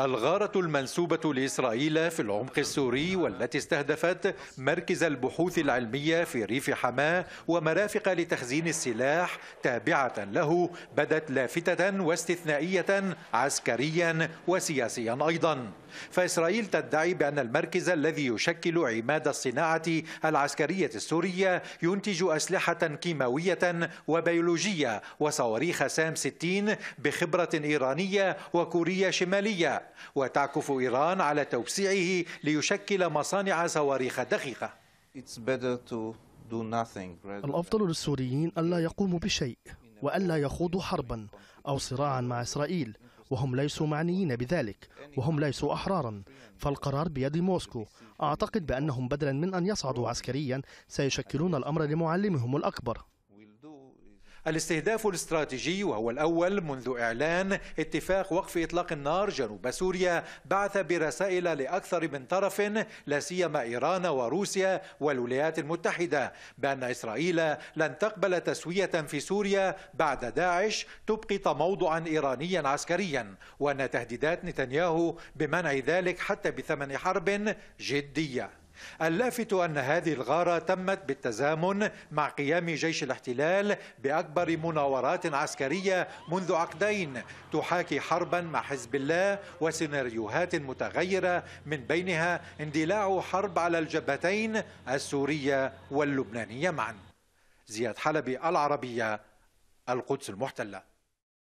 الغارة المنسوبة لإسرائيل في العمق السوري والتي استهدفت مركز البحوث العلمية في ريف حماه ومرافق لتخزين السلاح تابعة له بدت لافتة واستثنائية عسكريا وسياسيا أيضا فإسرائيل تدعي بأن المركز الذي يشكل عماد الصناعة العسكرية السورية ينتج أسلحة كيماوية وبيولوجية وصواريخ سام 60 بخبرة إيرانية وكوريا شمالية وتعكف إيران على توسيعه ليشكل مصانع صواريخ دقيقة الأفضل للسوريين ألا يقوموا بشيء وألا يخوضوا حربا أو صراعا مع إسرائيل وهم ليسوا معنيين بذلك وهم ليسوا أحرارا فالقرار بيد موسكو أعتقد بأنهم بدلا من أن يصعدوا عسكريا سيشكلون الأمر لمعلمهم الأكبر الاستهداف الاستراتيجي وهو الأول منذ إعلان اتفاق وقف إطلاق النار جنوب سوريا بعث برسائل لأكثر من طرف لا سيما إيران وروسيا والولايات المتحدة بأن إسرائيل لن تقبل تسوية في سوريا بعد داعش تبقي تموضعا إيرانيا عسكريا وأن تهديدات نتنياهو بمنع ذلك حتى بثمن حرب جدية اللافت أن هذه الغارة تمت بالتزامن مع قيام جيش الاحتلال بأكبر مناورات عسكرية منذ عقدين تحاكي حربا مع حزب الله وسيناريوهات متغيرة من بينها اندلاع حرب على الجبهتين السورية واللبنانية معا زياد حلبي العربية القدس المحتله